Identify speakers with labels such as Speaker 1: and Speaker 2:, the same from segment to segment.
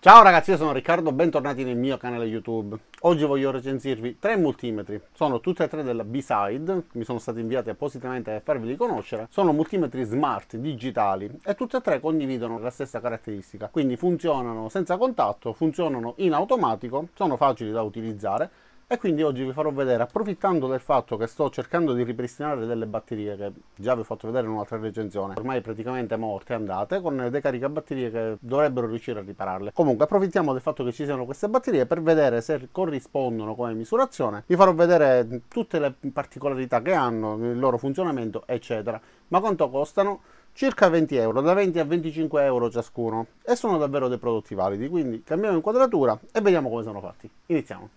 Speaker 1: Ciao ragazzi, io sono Riccardo, bentornati nel mio canale YouTube. Oggi voglio recensirvi tre multimetri. Sono tutti e tre della B-Side, mi sono stati inviati appositamente per farveli conoscere. Sono multimetri smart, digitali e tutti e tre condividono la stessa caratteristica. Quindi funzionano senza contatto, funzionano in automatico, sono facili da utilizzare e quindi oggi vi farò vedere approfittando del fatto che sto cercando di ripristinare delle batterie che già vi ho fatto vedere in un'altra recensione ormai praticamente morte andate con le caricabatterie che dovrebbero riuscire a ripararle comunque approfittiamo del fatto che ci siano queste batterie per vedere se corrispondono come misurazione vi farò vedere tutte le particolarità che hanno il loro funzionamento eccetera ma quanto costano circa 20 euro, da 20 a 25 euro ciascuno e sono davvero dei prodotti validi, quindi cambiamo inquadratura e vediamo come sono fatti. Iniziamo!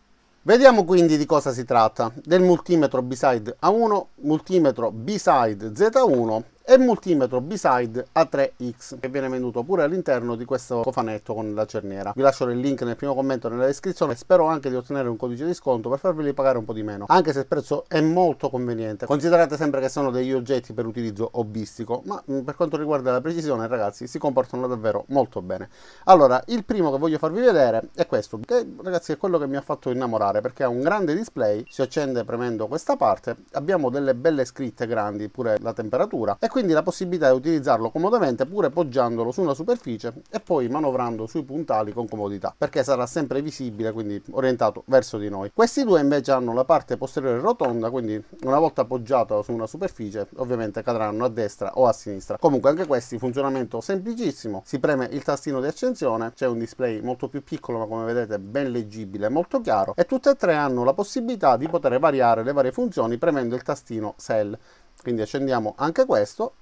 Speaker 1: Vediamo quindi di cosa si tratta, del multimetro B-side A1, multimetro B-side Z1 e multimetro B-Side A3X che viene venduto pure all'interno di questo cofanetto con la cerniera. Vi lascio il link nel primo commento nella descrizione spero anche di ottenere un codice di sconto per farveli pagare un po' di meno, anche se il prezzo è molto conveniente. Considerate sempre che sono degli oggetti per utilizzo hobbistico, ma mm, per quanto riguarda la precisione ragazzi si comportano davvero molto bene. Allora, il primo che voglio farvi vedere è questo, che ragazzi è quello che mi ha fatto innamorare perché ha un grande display, si accende premendo questa parte, abbiamo delle belle scritte grandi, pure la temperatura e quindi la possibilità di utilizzarlo comodamente pure poggiandolo su una superficie e poi manovrando sui puntali con comodità perché sarà sempre visibile quindi orientato verso di noi. Questi due invece hanno la parte posteriore rotonda quindi una volta poggiato su una superficie ovviamente cadranno a destra o a sinistra. Comunque anche questi funzionamento semplicissimo, si preme il tastino di accensione, c'è un display molto più piccolo ma come vedete ben leggibile, molto chiaro e tutte e tre hanno la possibilità di poter variare le varie funzioni premendo il tastino sell quindi accendiamo anche questo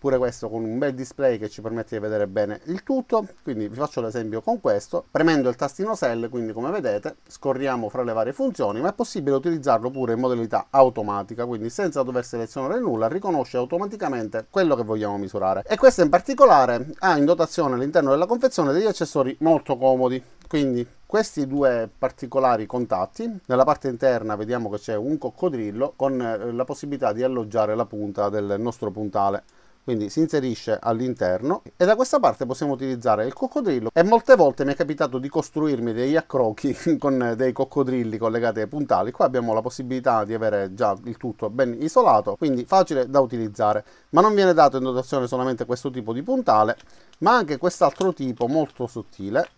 Speaker 1: pure questo con un bel display che ci permette di vedere bene il tutto quindi vi faccio l'esempio con questo premendo il tastino sell quindi come vedete scorriamo fra le varie funzioni ma è possibile utilizzarlo pure in modalità automatica quindi senza dover selezionare nulla riconosce automaticamente quello che vogliamo misurare e questo in particolare ha in dotazione all'interno della confezione degli accessori molto comodi quindi questi due particolari contatti nella parte interna vediamo che c'è un coccodrillo con eh, la possibilità di alloggiare la punta del nostro puntale quindi si inserisce all'interno e da questa parte possiamo utilizzare il coccodrillo e molte volte mi è capitato di costruirmi degli accrocchi con dei coccodrilli collegati ai puntali qua abbiamo la possibilità di avere già il tutto ben isolato quindi facile da utilizzare ma non viene dato in dotazione solamente questo tipo di puntale ma anche quest'altro tipo molto sottile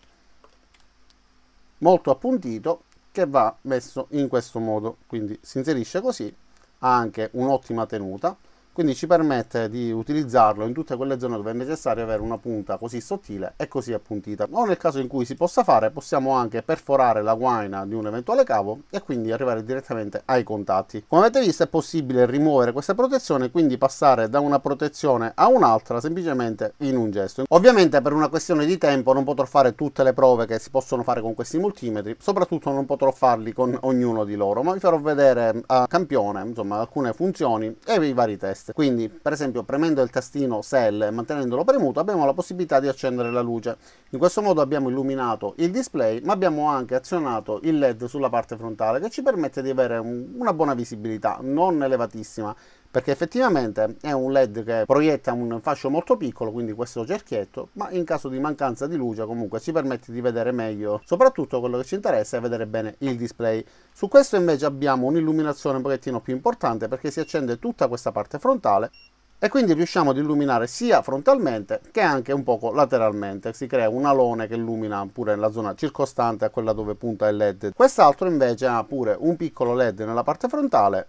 Speaker 1: molto appuntito che va messo in questo modo quindi si inserisce così ha anche un'ottima tenuta quindi ci permette di utilizzarlo in tutte quelle zone dove è necessario avere una punta così sottile e così appuntita o nel caso in cui si possa fare possiamo anche perforare la guaina di un eventuale cavo e quindi arrivare direttamente ai contatti come avete visto è possibile rimuovere queste protezioni quindi passare da una protezione a un'altra semplicemente in un gesto ovviamente per una questione di tempo non potrò fare tutte le prove che si possono fare con questi multimetri soprattutto non potrò farli con ognuno di loro ma vi farò vedere a campione insomma alcune funzioni e i vari test list. Quindi, per esempio, premendo il tastino Cell e mantenendolo premuto, abbiamo la possibilità di accendere la luce. In questo modo abbiamo illuminato il display, ma abbiamo anche azionato il LED sulla parte frontale, che ci permette di avere un, una buona visibilità, non elevatissima, perché effettivamente è un LED che proietta un fascio molto piccolo, quindi questo cerchietto, ma in caso di mancanza di luce comunque ci permette di vedere meglio, soprattutto quello che ci interessa è vedere bene il display. Su questo invece abbiamo un'illuminazione un pochettino più importante perché si accende tutta questa parte frontale e quindi riusciamo ad illuminare sia frontalmente che anche un poco lateralmente. Si crea un alone che illumina pure la zona circostante a quella dove punta il LED. Quest'altro invece ha pure un piccolo LED nella parte frontale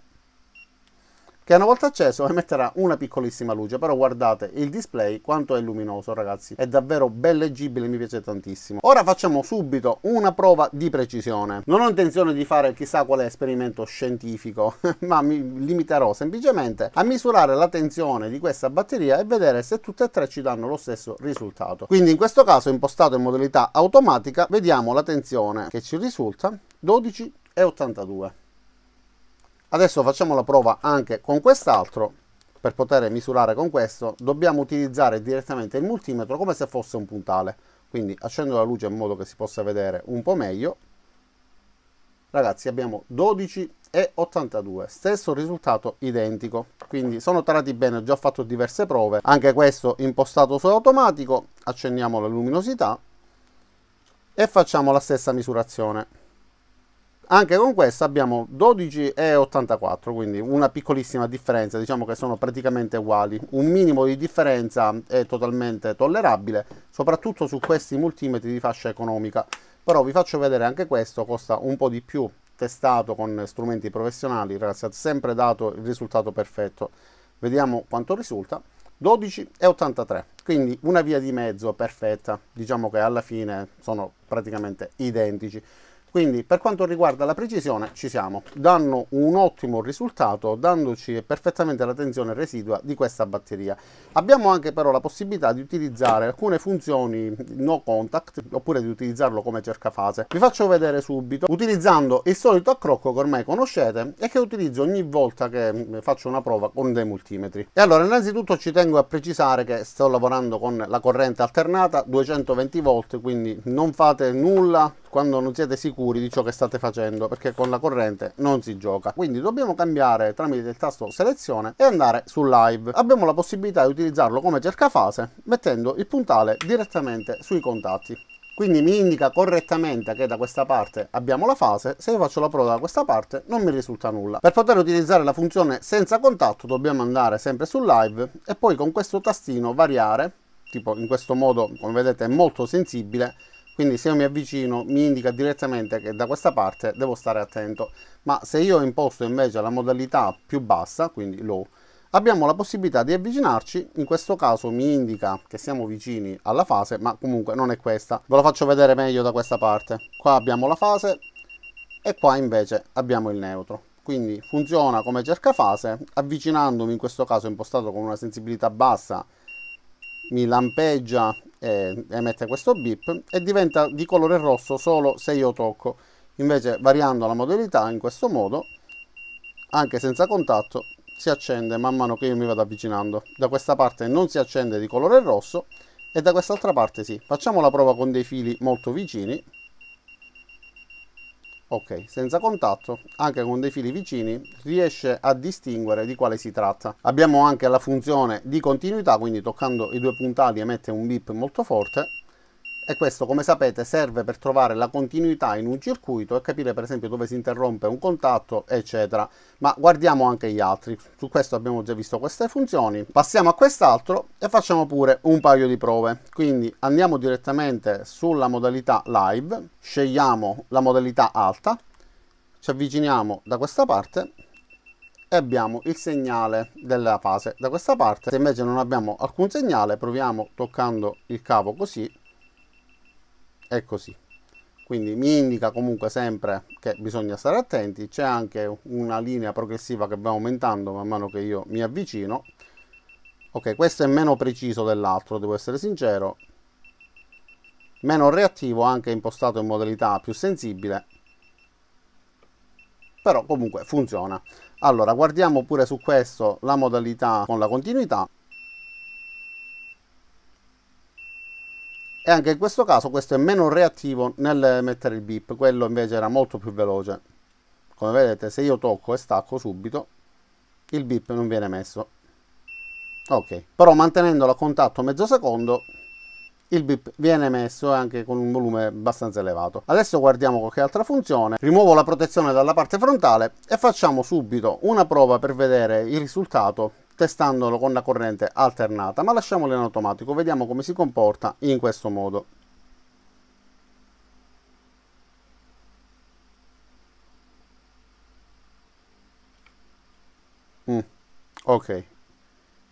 Speaker 1: che una volta acceso emetterà una piccolissima luce, però guardate il display quanto è luminoso ragazzi, è davvero ben leggibile, mi piace tantissimo. Ora facciamo subito una prova di precisione. Non ho intenzione di fare chissà quale esperimento scientifico, ma mi limiterò semplicemente a misurare la tensione di questa batteria e vedere se tutte e tre ci danno lo stesso risultato. Quindi in questo caso impostato in modalità automatica, vediamo la tensione che ci risulta 12,82. Adesso facciamo la prova anche con quest'altro. Per poter misurare con questo dobbiamo utilizzare direttamente il multimetro come se fosse un puntale. Quindi accendo la luce in modo che si possa vedere un po' meglio. Ragazzi abbiamo 12,82, stesso risultato identico. Quindi sono tarati bene, ho già fatto diverse prove. Anche questo impostato su automatico. Accendiamo la luminosità e facciamo la stessa misurazione. Anche con questa abbiamo 12,84, quindi una piccolissima differenza, diciamo che sono praticamente uguali. Un minimo di differenza è totalmente tollerabile, soprattutto su questi multimetri di fascia economica. Però vi faccio vedere anche questo, costa un po' di più, testato con strumenti professionali, ragazzi, ha sempre dato il risultato perfetto. Vediamo quanto risulta. 12,83, quindi una via di mezzo perfetta, diciamo che alla fine sono praticamente identici. Quindi per quanto riguarda la precisione ci siamo, danno un ottimo risultato dandoci perfettamente la tensione residua di questa batteria. Abbiamo anche però la possibilità di utilizzare alcune funzioni no contact oppure di utilizzarlo come cercafase. Vi faccio vedere subito utilizzando il solito accrocco che ormai conoscete e che utilizzo ogni volta che mm, faccio una prova con dei multimetri. E allora innanzitutto ci tengo a precisare che sto lavorando con la corrente alternata 220 volt quindi non fate nulla quando non siete sicuri di ciò che state facendo perché con la corrente non si gioca quindi dobbiamo cambiare tramite il tasto selezione e andare su live abbiamo la possibilità di utilizzarlo come cercafase mettendo il puntale direttamente sui contatti quindi mi indica correttamente che da questa parte abbiamo la fase, se io faccio la prova da questa parte non mi risulta nulla. Per poter utilizzare la funzione senza contatto dobbiamo andare sempre su live e poi con questo tastino variare, tipo in questo modo come vedete è molto sensibile, quindi se io mi avvicino mi indica direttamente che da questa parte devo stare attento ma se io imposto invece la modalità più bassa quindi low abbiamo la possibilità di avvicinarci in questo caso mi indica che siamo vicini alla fase ma comunque non è questa ve lo faccio vedere meglio da questa parte qua abbiamo la fase e qua invece abbiamo il neutro quindi funziona come cerca fase avvicinandomi in questo caso impostato con una sensibilità bassa mi lampeggia eh, emette questo beep e diventa di colore rosso solo se io tocco. Invece variando la modalità in questo modo, anche senza contatto, si accende man mano che io mi vado avvicinando. Da questa parte non si accende di colore rosso e da quest'altra parte sì. Facciamo la prova con dei fili molto vicini ok senza contatto anche con dei fili vicini riesce a distinguere di quale si tratta abbiamo anche la funzione di continuità quindi toccando i due puntali emette un beep molto forte e questo come sapete serve per trovare la continuità in un circuito e capire per esempio dove si interrompe un contatto eccetera ma guardiamo anche gli altri su questo abbiamo già visto queste funzioni passiamo a quest'altro e facciamo pure un paio di prove quindi andiamo direttamente sulla modalità live scegliamo la modalità alta ci avviciniamo da questa parte e abbiamo il segnale della fase da questa parte se invece non abbiamo alcun segnale proviamo toccando il cavo così è così quindi mi indica comunque sempre che bisogna stare attenti c'è anche una linea progressiva che va aumentando man mano che io mi avvicino ok questo è meno preciso dell'altro devo essere sincero meno reattivo anche impostato in modalità più sensibile però comunque funziona allora guardiamo pure su questo la modalità con la continuità e anche in questo caso questo è meno reattivo nel mettere il beep, quello invece era molto più veloce. Come vedete se io tocco e stacco subito il beep non viene messo. Ok, però mantenendolo a contatto mezzo secondo il bip viene messo anche con un volume abbastanza elevato. Adesso guardiamo qualche altra funzione, rimuovo la protezione dalla parte frontale e facciamo subito una prova per vedere il risultato testandolo con la corrente alternata, ma lasciamolo in automatico, vediamo come si comporta in questo modo. Mm, ok,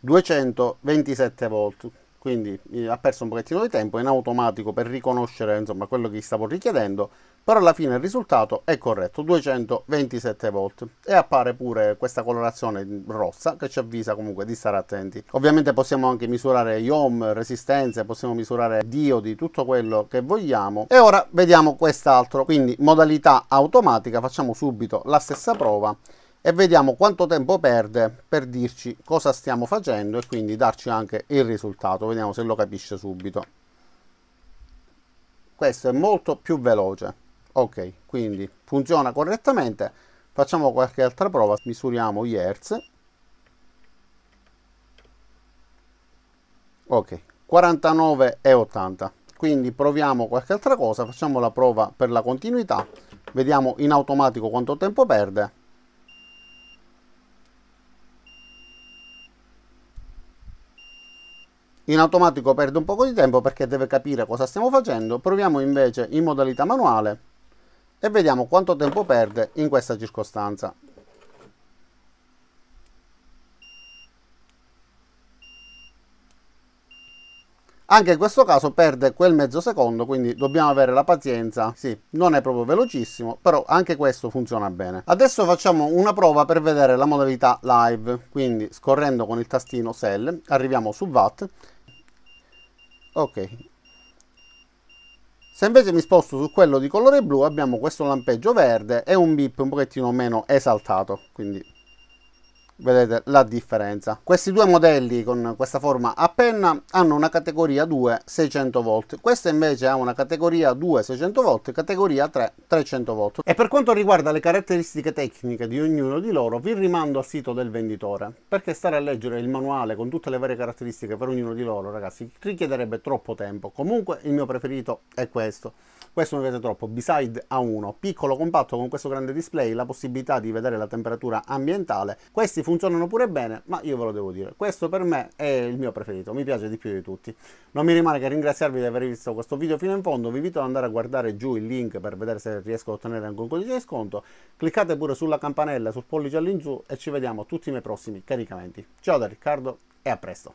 Speaker 1: 227 volt, quindi eh, ha perso un pochettino di tempo, in automatico per riconoscere insomma, quello che gli stavo richiedendo, però alla fine il risultato è corretto 227 volt e appare pure questa colorazione rossa che ci avvisa comunque di stare attenti ovviamente possiamo anche misurare ohm resistenze possiamo misurare diodi tutto quello che vogliamo e ora vediamo quest'altro quindi modalità automatica facciamo subito la stessa prova e vediamo quanto tempo perde per dirci cosa stiamo facendo e quindi darci anche il risultato vediamo se lo capisce subito questo è molto più veloce ok quindi funziona correttamente facciamo qualche altra prova misuriamo gli hertz ok 49 e 80 quindi proviamo qualche altra cosa facciamo la prova per la continuità vediamo in automatico quanto tempo perde in automatico perde un po' di tempo perché deve capire cosa stiamo facendo proviamo invece in modalità manuale e vediamo quanto tempo perde in questa circostanza. Anche in questo caso perde quel mezzo secondo, quindi dobbiamo avere la pazienza. Sì, non è proprio velocissimo, però anche questo funziona bene. Adesso facciamo una prova per vedere la modalità live, quindi scorrendo con il tastino Cell, arriviamo su VAT. Ok, se invece mi sposto su quello di colore blu abbiamo questo lampeggio verde e un bip un pochettino meno esaltato, quindi vedete la differenza questi due modelli con questa forma a penna hanno una categoria 2 600 volt questa invece ha una categoria 2 600 volt categoria 3 300 volt e per quanto riguarda le caratteristiche tecniche di ognuno di loro vi rimando al sito del venditore perché stare a leggere il manuale con tutte le varie caratteristiche per ognuno di loro ragazzi richiederebbe troppo tempo comunque il mio preferito è questo questo non piace troppo, Beside A1, piccolo compatto con questo grande display, la possibilità di vedere la temperatura ambientale. Questi funzionano pure bene, ma io ve lo devo dire, questo per me è il mio preferito, mi piace di più di tutti. Non mi rimane che ringraziarvi di aver visto questo video fino in fondo, vi invito ad andare a guardare giù il link per vedere se riesco a ottenere anche un codice di sconto. Cliccate pure sulla campanella, sul pollice all'ingiù e ci vediamo tutti i miei prossimi caricamenti. Ciao da Riccardo e a presto!